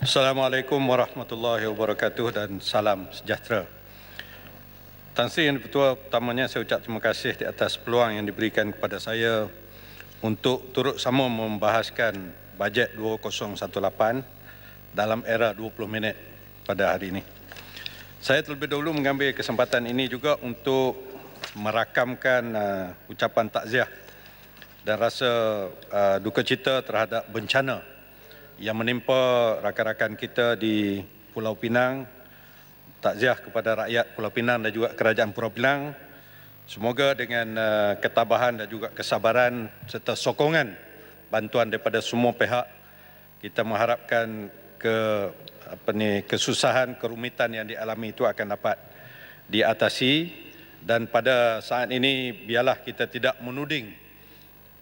Assalamualaikum warahmatullahi wabarakatuh dan salam sejahtera. Tan Sri Yang Dipertua, pertamanya saya ucap terima kasih di atas peluang yang diberikan kepada saya untuk turut sama membahaskan bajet 2018 dalam era 20 minit pada hari ini. Saya terlebih dahulu mengambil kesempatan ini juga untuk merakamkan uh, ucapan takziah dan rasa uh, duka cita terhadap bencana yang menimpa rakan-rakan kita di Pulau Pinang, takziah kepada rakyat Pulau Pinang dan juga kerajaan Pulau Pinang. Semoga dengan eh, ketabahan dan juga kesabaran serta sokongan bantuan daripada semua pihak, kita mengharapkan ke apa ni kesusahan kerumitan yang dialami itu akan dapat diatasi dan pada saat ini biarlah kita tidak menuding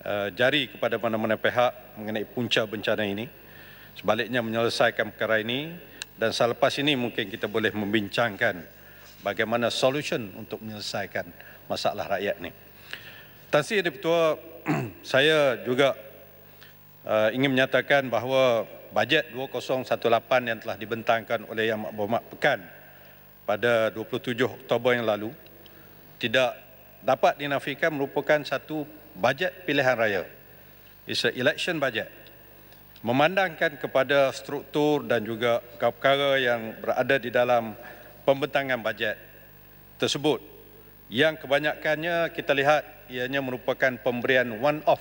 eh, jari kepada mana-mana pihak mengenai punca bencana ini sebaliknya menyelesaikan perkara ini dan selepas ini mungkin kita boleh membincangkan bagaimana solution untuk menyelesaikan masalah rakyat ini. Tan Sri Yang Ketua, saya juga uh, ingin menyatakan bahawa bajet 2018 yang telah dibentangkan oleh Yang Berhormat Pekan pada 27 Oktober yang lalu tidak dapat dinafikan merupakan satu bajet pilihan raya. It's an election budget memandangkan kepada struktur dan juga perkara-perkara yang berada di dalam pembentangan bajet tersebut yang kebanyakannya kita lihat ianya merupakan pemberian one-off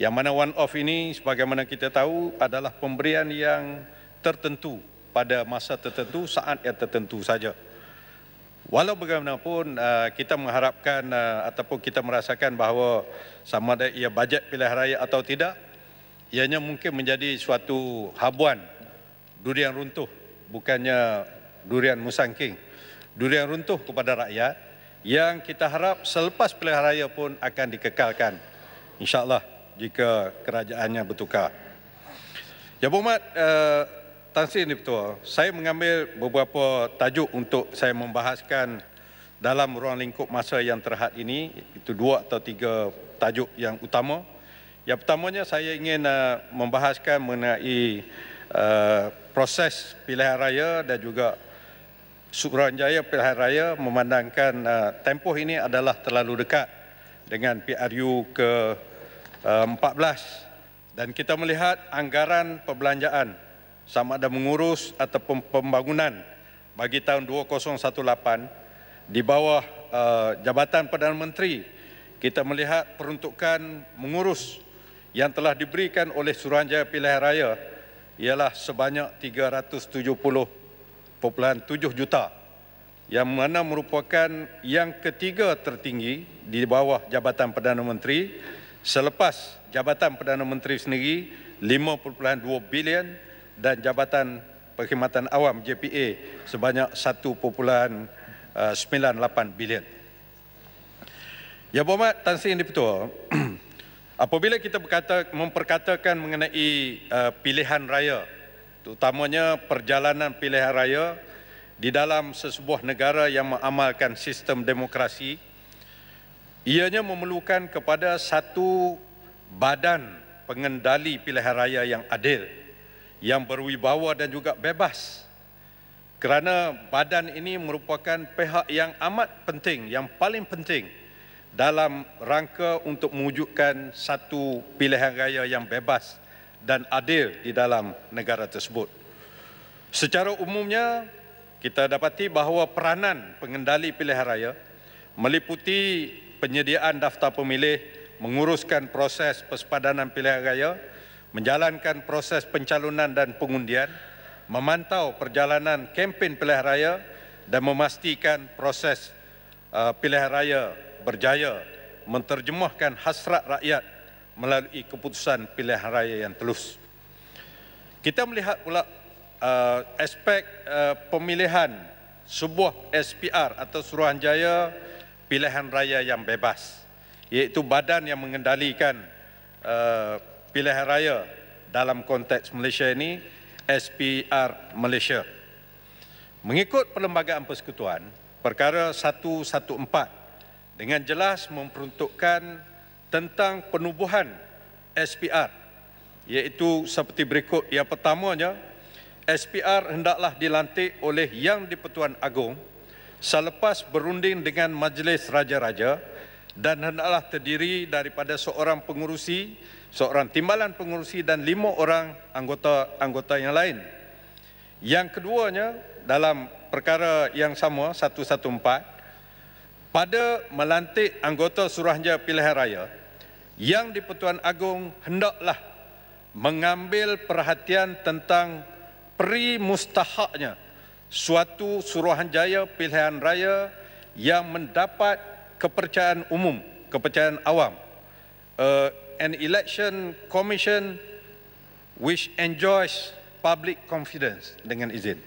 yang mana one-off ini sebagaimana kita tahu adalah pemberian yang tertentu pada masa tertentu, saat yang tertentu saja. Walau bagaimanapun eh, kita mengharapkan eh, ataupun kita merasakan bahawa sama ada ia bajet pilihan raya atau tidak, ianya mungkin menjadi suatu habuan durian runtuh bukannya durian musangking durian runtuh kepada rakyat yang kita harap selepas pilihan raya pun akan dikekalkan insyaallah jika kerajaannya bertukar ya berhormat uh, eh, Tan Sri Yang saya mengambil beberapa tajuk untuk saya membahaskan dalam ruang lingkup masa yang terhad ini, itu dua atau tiga tajuk yang utama. Yang pertamanya saya ingin uh, membahaskan mengenai uh, proses pilihan raya dan juga Suruhanjaya pilihan raya memandangkan uh, tempoh ini adalah terlalu dekat dengan PRU ke uh, 14 dan kita melihat anggaran perbelanjaan sama ada mengurus ataupun pembangunan bagi tahun 2018 di bawah uh, Jabatan Perdana Menteri kita melihat peruntukan mengurus yang telah diberikan oleh Suruhanjaya Pilihan Raya ialah sebanyak 370.7 juta yang mana merupakan yang ketiga tertinggi di bawah Jabatan Perdana Menteri selepas Jabatan Perdana Menteri sendiri 5.2 bilion dan Jabatan Perkhidmatan Awam JPA sebanyak 1.98 bilion. Ya, berhormat Tan Sri Yang di Apabila kita berkata, memperkatakan mengenai uh, pilihan raya, terutamanya perjalanan pilihan raya di dalam sesebuah negara yang mengamalkan sistem demokrasi, ianya memerlukan kepada satu badan pengendali pilihan raya yang adil, yang berwibawa dan juga bebas. Kerana badan ini merupakan pihak yang amat penting, yang paling penting, dalam rangka untuk mewujudkan satu pilihan raya yang bebas dan adil di dalam negara tersebut. Secara umumnya, kita dapati bahawa peranan pengendali pilihan raya meliputi penyediaan daftar pemilih, menguruskan proses persepadanan pilihan raya, menjalankan proses pencalonan dan pengundian, memantau perjalanan kempen pilihan raya dan memastikan proses uh, pilihan raya berjaya menterjemahkan hasrat rakyat melalui keputusan pilihan raya yang telus. Kita melihat pula uh, aspek uh, pemilihan sebuah SPR atau Suruhanjaya pilihan raya yang bebas iaitu badan yang mengendalikan uh, pilihan raya dalam konteks Malaysia ini SPR Malaysia. Mengikut Perlembagaan Persekutuan perkara 114 dengan jelas memperuntukkan tentang penubuhan SPR iaitu seperti berikut yang pertamanya SPR hendaklah dilantik oleh Yang di-Pertuan Agong selepas berunding dengan Majlis Raja-Raja dan hendaklah terdiri daripada seorang pengurusi, seorang timbalan pengurusi dan lima orang anggota-anggota yang lain. Yang keduanya dalam perkara yang sama 114 pada melantik anggota Suruhanjaya Pilihan Raya yang di-Pertuan Agong hendaklah mengambil perhatian tentang peri mustahaknya suatu Suruhanjaya Pilihan Raya yang mendapat kepercayaan umum, kepercayaan awam. Uh, an election commission which enjoys public confidence dengan izin.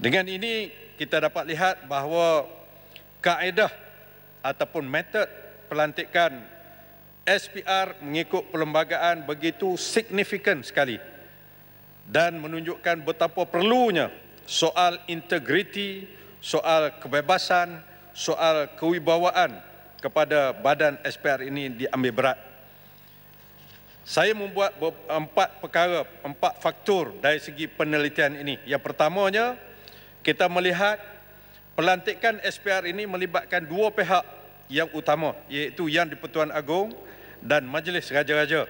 Dengan ini kita dapat lihat bahawa kaedah ataupun metod pelantikan SPR mengikut perlembagaan begitu signifikan sekali dan menunjukkan betapa perlunya soal integriti, soal kebebasan, soal kewibawaan kepada badan SPR ini diambil berat. Saya membuat empat perkara, empat faktor dari segi penelitian ini. Yang pertamanya, kita melihat Pelantikan SPR ini melibatkan dua pihak yang utama iaitu Yang di-Pertuan Agong dan Majlis Raja-Raja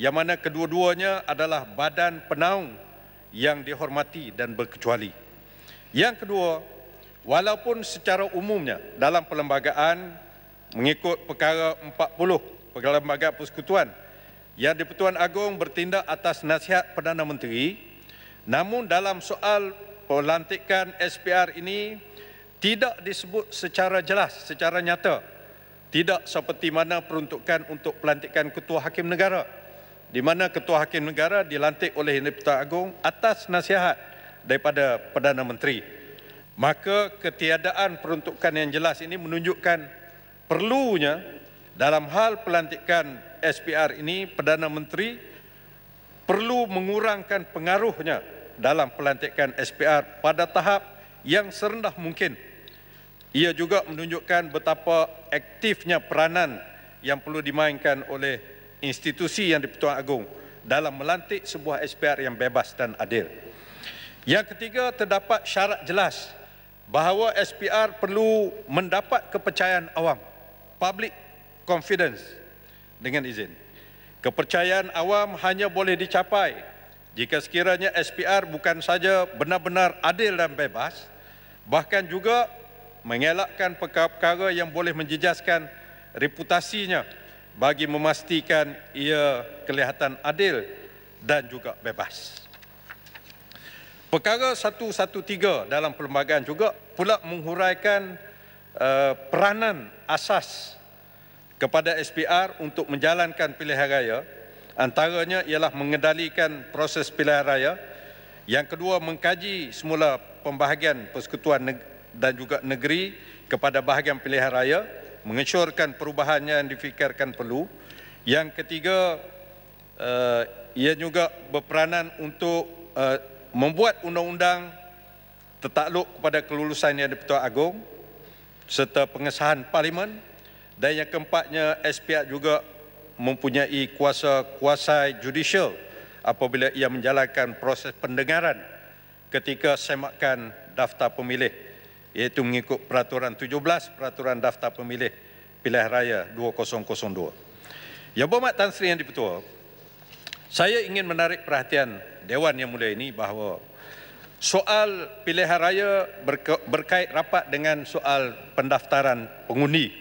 yang mana kedua-duanya adalah badan penaung yang dihormati dan berkecuali. Yang kedua, walaupun secara umumnya dalam perlembagaan mengikut perkara 40 Perlembagaan Persekutuan Yang di-Pertuan Agong bertindak atas nasihat Perdana Menteri namun dalam soal pelantikan SPR ini, tidak disebut secara jelas, secara nyata. Tidak seperti mana peruntukan untuk pelantikan Ketua Hakim Negara. Di mana Ketua Hakim Negara dilantik oleh Deputi Agong atas nasihat daripada Perdana Menteri. Maka ketiadaan peruntukan yang jelas ini menunjukkan perlunya dalam hal pelantikan SPR ini Perdana Menteri perlu mengurangkan pengaruhnya dalam pelantikan SPR pada tahap yang serendah mungkin. Ia juga menunjukkan betapa aktifnya peranan yang perlu dimainkan oleh institusi yang di-Pertuan Agong dalam melantik sebuah SPR yang bebas dan adil. Yang ketiga, terdapat syarat jelas bahawa SPR perlu mendapat kepercayaan awam, public confidence dengan izin. Kepercayaan awam hanya boleh dicapai jika sekiranya SPR bukan saja benar-benar adil dan bebas, bahkan juga mengelakkan perkara-perkara yang boleh menjejaskan reputasinya bagi memastikan ia kelihatan adil dan juga bebas. Perkara 113 dalam perlembagaan juga pula menghuraikan uh, peranan asas kepada SPR untuk menjalankan pilihan raya antaranya ialah mengendalikan proses pilihan raya yang kedua mengkaji semula pembahagian persekutuan dan juga negeri kepada bahagian pilihan raya mengesyorkan perubahannya yang difikirkan perlu. Yang ketiga, eh, ia juga berperanan untuk eh, membuat undang-undang tertakluk kepada kelulusan yang dipertua agung serta pengesahan parlimen dan yang keempatnya SPR juga mempunyai kuasa kuasa judicial apabila ia menjalankan proses pendengaran ketika semakan daftar pemilih iaitu mengikut Peraturan 17 Peraturan Daftar Pemilih Pilihan Raya 2002. Yang berhormat Tan Sri Yang di saya ingin menarik perhatian Dewan Yang Mulia ini bahawa soal pilihan raya berkait rapat dengan soal pendaftaran pengundi.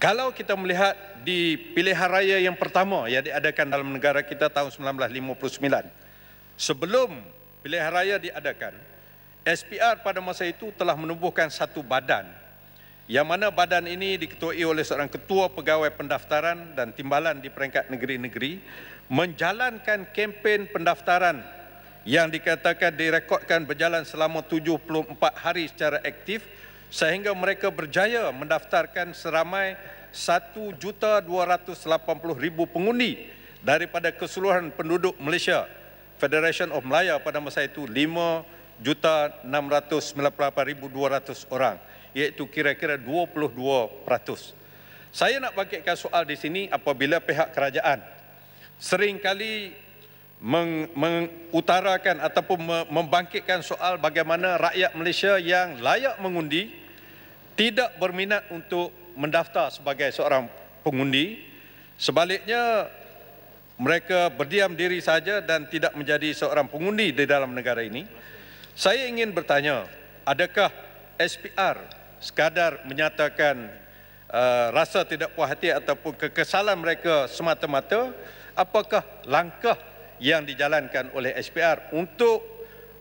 Kalau kita melihat di pilihan raya yang pertama yang diadakan dalam negara kita tahun 1959, sebelum pilihan raya diadakan, SPR pada masa itu telah menubuhkan satu badan yang mana badan ini diketuai oleh seorang ketua pegawai pendaftaran dan timbalan di peringkat negeri-negeri menjalankan kempen pendaftaran yang dikatakan direkodkan berjalan selama 74 hari secara aktif sehingga mereka berjaya mendaftarkan seramai 1,280,000 pengundi daripada keseluruhan penduduk Malaysia Federation of Melayu pada masa itu 5 Juta 1,698,200 orang iaitu kira-kira 22%. Saya nak bangkitkan soal di sini apabila pihak kerajaan sering kali mengutarakan ataupun membangkitkan soal bagaimana rakyat Malaysia yang layak mengundi tidak berminat untuk mendaftar sebagai seorang pengundi. Sebaliknya, mereka berdiam diri saja dan tidak menjadi seorang pengundi di dalam negara ini. Saya ingin bertanya, adakah SPR sekadar menyatakan uh, rasa tidak puas hati ataupun kekesalan mereka semata-mata, apakah langkah yang dijalankan oleh SPR untuk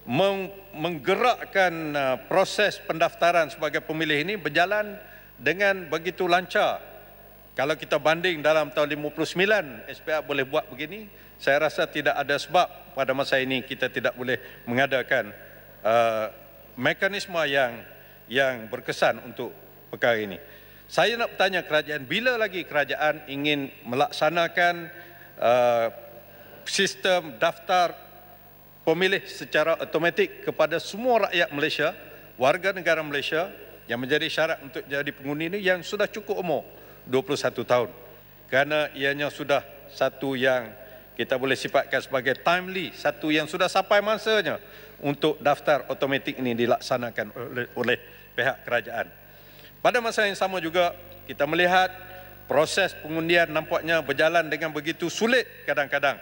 meng menggerakkan uh, proses pendaftaran sebagai pemilih ini berjalan dengan begitu lancar? Kalau kita banding dalam tahun 59 SPR boleh buat begini, saya rasa tidak ada sebab pada masa ini kita tidak boleh mengadakan Eh, mekanisme yang yang berkesan untuk perkara ini. Saya nak bertanya kerajaan, bila lagi kerajaan ingin melaksanakan uh, sistem daftar pemilih secara automatik kepada semua rakyat Malaysia, warga negara Malaysia yang menjadi syarat untuk jadi pengundi ini yang sudah cukup umur 21 tahun. Kerana ianya sudah satu yang kita boleh sifatkan sebagai timely satu yang sudah sampai masanya untuk daftar automatik ini dilaksanakan oleh, oleh pihak kerajaan. Pada masa yang sama juga kita melihat proses pengundian nampaknya berjalan dengan begitu sulit kadang-kadang.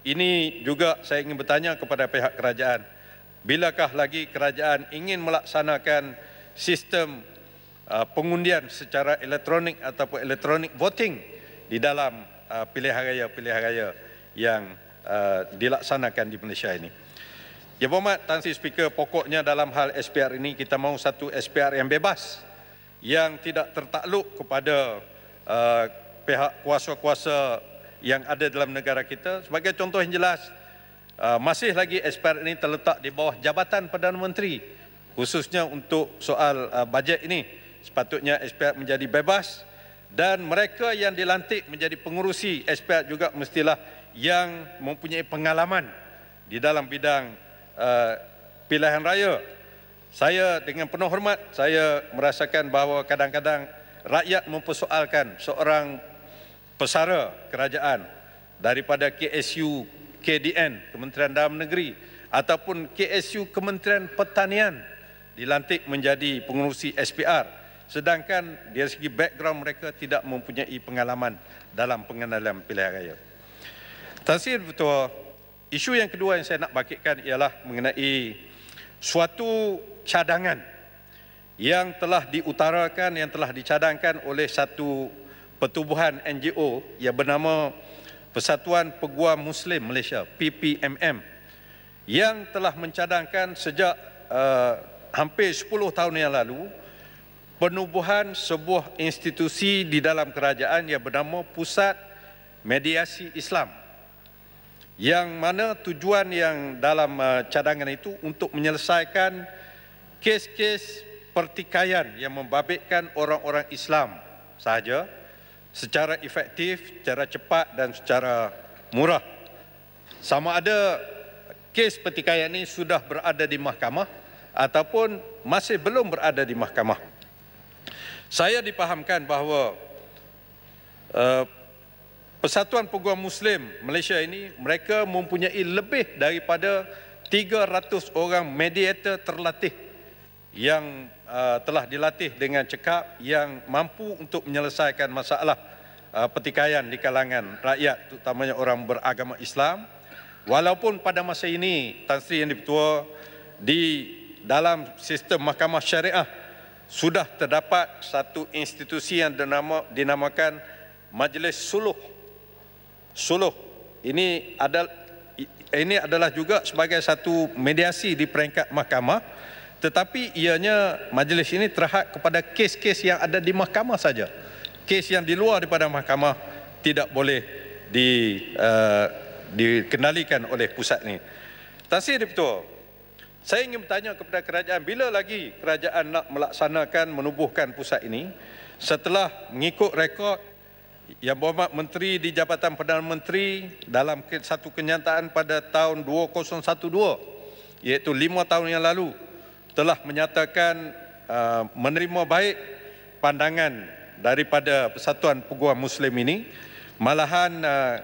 Ini juga saya ingin bertanya kepada pihak kerajaan. Bilakah lagi kerajaan ingin melaksanakan sistem uh, pengundian secara elektronik ataupun elektronik voting di dalam uh, pilihan raya-pilihan raya? -pilihan raya? yang uh, dilaksanakan di Malaysia ini. Ya Bapak, Tan Sri Speaker, pokoknya dalam hal SPR ini kita mahu satu SPR yang bebas yang tidak tertakluk kepada uh, pihak kuasa-kuasa yang ada dalam negara kita. Sebagai contoh yang jelas, uh, masih lagi SPR ini terletak di bawah Jabatan Perdana Menteri khususnya untuk soal uh, bajet ini. Sepatutnya SPR menjadi bebas dan mereka yang dilantik menjadi pengurusi SPR juga mestilah yang mempunyai pengalaman di dalam bidang uh, pilihan raya. Saya dengan penuh hormat, saya merasakan bahawa kadang-kadang rakyat mempersoalkan seorang pesara kerajaan daripada KSU KDN, Kementerian Dalam Negeri ataupun KSU Kementerian Pertanian dilantik menjadi pengurusi SPR sedangkan dari segi background mereka tidak mempunyai pengalaman dalam pengenalan pilihan raya. Tansir Ketua, isu yang kedua yang saya nak bagikan ialah mengenai suatu cadangan yang telah diutarakan, yang telah dicadangkan oleh satu pertubuhan NGO yang bernama Persatuan Peguam Muslim Malaysia, PPMM yang telah mencadangkan sejak uh, hampir 10 tahun yang lalu penubuhan sebuah institusi di dalam kerajaan yang bernama Pusat Mediasi Islam yang mana tujuan yang dalam uh, cadangan itu untuk menyelesaikan kes-kes pertikaian yang membabitkan orang-orang Islam sahaja secara efektif, secara cepat dan secara murah. Sama ada kes pertikaian ini sudah berada di mahkamah ataupun masih belum berada di mahkamah. Saya dipahamkan bahawa uh, Persatuan Peguam Muslim Malaysia ini mereka mempunyai lebih daripada 300 orang mediator terlatih yang uh, telah dilatih dengan cekap yang mampu untuk menyelesaikan masalah uh, pertikaian di kalangan rakyat terutamanya orang beragama Islam walaupun pada masa ini Tan Sri Yang Dipertua di dalam sistem mahkamah syariah sudah terdapat satu institusi yang dinamakan Majlis Suluh suluh. Ini adalah ini adalah juga sebagai satu mediasi di peringkat mahkamah tetapi ianya majlis ini terhad kepada kes-kes yang ada di mahkamah saja. Kes yang di luar daripada mahkamah tidak boleh di uh, dikendalikan oleh pusat ini. Tasir Diputuh, saya ingin bertanya kepada kerajaan bila lagi kerajaan nak melaksanakan menubuhkan pusat ini setelah mengikut rekod yang berhormat Menteri di Jabatan Perdana Menteri dalam satu kenyataan pada tahun 2012 iaitu lima tahun yang lalu telah menyatakan uh, menerima baik pandangan daripada Persatuan Peguam Muslim ini malahan uh,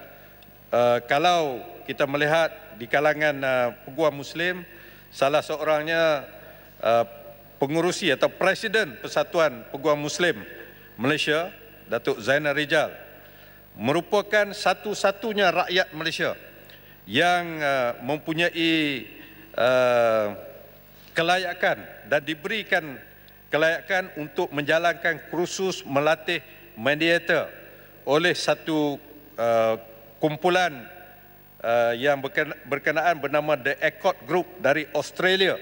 uh, kalau kita melihat di kalangan uh, Peguam Muslim salah seorangnya uh, pengurusi atau Presiden Persatuan Peguam Muslim Malaysia Datuk Zainal Rijal merupakan satu-satunya rakyat Malaysia yang uh, mempunyai uh, kelayakan dan diberikan kelayakan untuk menjalankan kursus melatih mediator oleh satu uh, kumpulan uh, yang berkenaan bernama The Accord Group dari Australia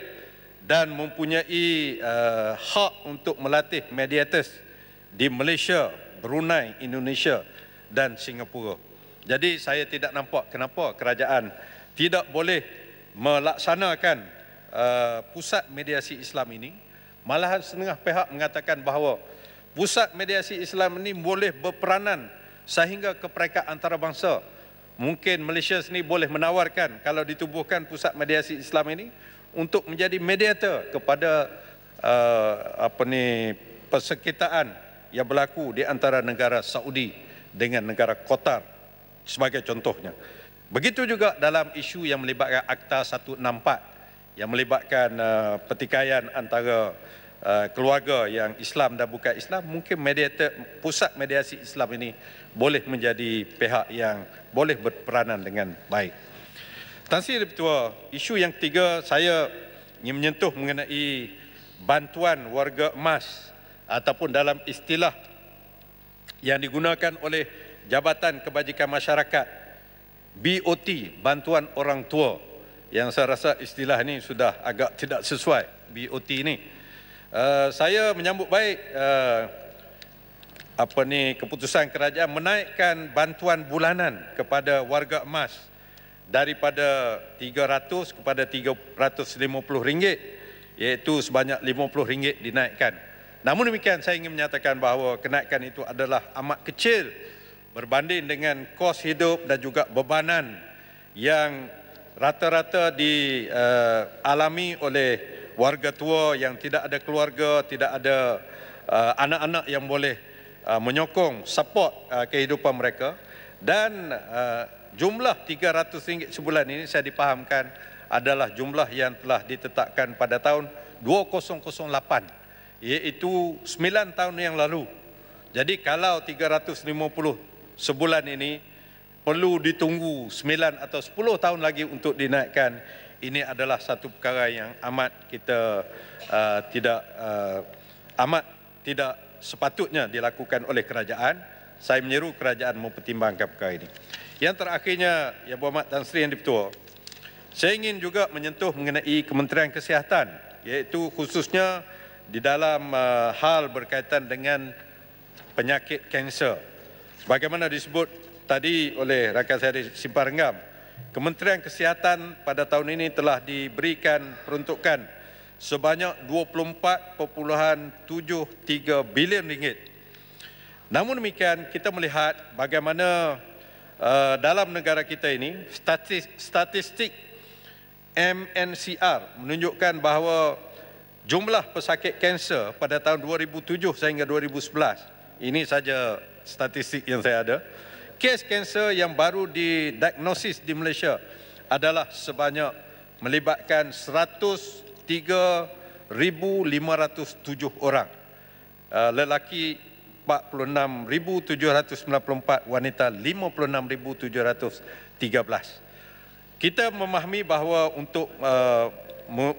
dan mempunyai uh, hak untuk melatih mediators di Malaysia Brunei, Indonesia dan Singapura. Jadi saya tidak nampak kenapa kerajaan tidak boleh melaksanakan uh, pusat mediasi Islam ini. Malahan setengah pihak mengatakan bahawa pusat mediasi Islam ini boleh berperanan sehingga ke peringkat antarabangsa. Mungkin Malaysia sini boleh menawarkan kalau ditubuhkan pusat mediasi Islam ini untuk menjadi mediator kepada uh, apa ni persekitaan yang berlaku di antara negara Saudi dengan negara Qatar sebagai contohnya. Begitu juga dalam isu yang melibatkan Akta 164 yang melibatkan uh, pertikaian antara uh, keluarga yang Islam dan bukan Islam, mungkin mediator, pusat mediasi Islam ini boleh menjadi pihak yang boleh berperanan dengan baik. Tan Sri Ketua, isu yang ketiga saya ingin menyentuh mengenai bantuan warga emas ataupun dalam istilah yang digunakan oleh Jabatan Kebajikan Masyarakat BOT, Bantuan Orang Tua yang saya rasa istilah ini sudah agak tidak sesuai BOT ini uh, eh, saya menyambut baik uh, apa ni keputusan kerajaan menaikkan bantuan bulanan kepada warga emas daripada 300 kepada 350 ringgit iaitu sebanyak 50 ringgit dinaikkan Namun demikian saya ingin menyatakan bahawa kenaikan itu adalah amat kecil berbanding dengan kos hidup dan juga bebanan yang rata-rata dialami eh, oleh warga tua yang tidak ada keluarga, tidak ada eh, anak-anak yang boleh eh, menyokong, support kehidupan mereka dan jumlah RM300 sebulan ini saya dipahamkan adalah jumlah yang telah ditetapkan pada tahun 2008 iaitu 9 tahun yang lalu. Jadi kalau 350 sebulan ini perlu ditunggu 9 atau 10 tahun lagi untuk dinaikkan, ini adalah satu perkara yang amat kita uh, tidak uh, amat tidak sepatutnya dilakukan oleh kerajaan. Saya menyeru kerajaan mempertimbangkan perkara ini. Yang terakhirnya, Yang Berhormat Tan Sri Yang Dipertua, saya ingin juga menyentuh mengenai Kementerian Kesihatan, iaitu khususnya di dalam uh, hal berkaitan dengan penyakit kanser. bagaimana disebut tadi oleh rakan saya di Renggam, Kementerian Kesihatan pada tahun ini telah diberikan peruntukan sebanyak 24.73 bilion ringgit. Namun demikian, kita melihat bagaimana uh, dalam negara kita ini statistik MNCR menunjukkan bahawa jumlah pesakit kanser pada tahun 2007 sehingga 2011 ini saja statistik yang saya ada kes kanser yang baru didiagnosis di Malaysia adalah sebanyak melibatkan 103,507 orang eh, lelaki 46,794 wanita 56,713 kita memahami bahawa untuk uh,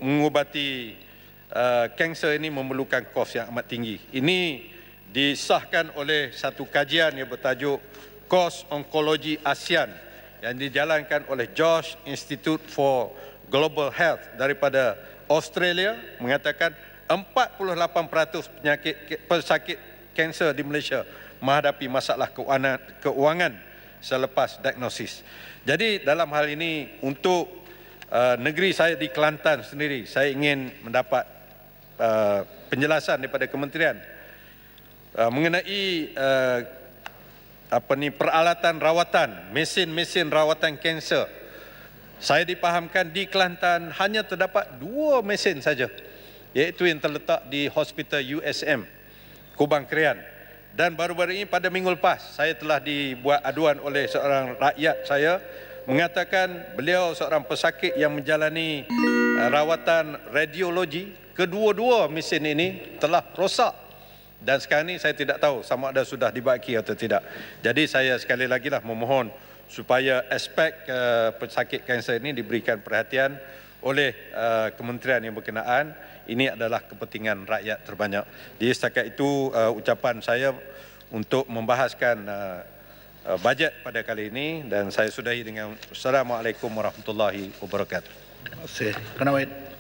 mengubati Uh, kanser ini memerlukan kos yang amat tinggi. Ini disahkan oleh satu kajian yang bertajuk Kos Onkologi ASEAN yang dijalankan oleh Josh Institute for Global Health daripada Australia mengatakan 48% penyakit pesakit kanser di Malaysia menghadapi masalah keuangan, keuangan selepas diagnosis. Jadi dalam hal ini untuk uh, negeri saya di Kelantan sendiri saya ingin mendapat Uh, penjelasan daripada kementerian uh, mengenai uh, apa ni peralatan rawatan mesin-mesin rawatan kanser saya dipahamkan di Kelantan hanya terdapat dua mesin saja iaitu yang terletak di Hospital USM Kubang Krian dan baru-baru ini pada minggu lepas saya telah dibuat aduan oleh seorang rakyat saya mengatakan beliau seorang pesakit yang menjalani rawatan radiologi kedua-dua mesin ini telah rosak dan sekarang ini saya tidak tahu sama ada sudah dibaiki atau tidak. Jadi saya sekali lagi lah memohon supaya aspek uh, pesakit kanser ini diberikan perhatian oleh uh, kementerian yang berkenaan. Ini adalah kepentingan rakyat terbanyak. Di setakat itu uh, ucapan saya untuk membahaskan uh, uh, bajet pada kali ini dan saya sudahi dengan Assalamualaikum Warahmatullahi Wabarakatuh. Okay, gonna wait.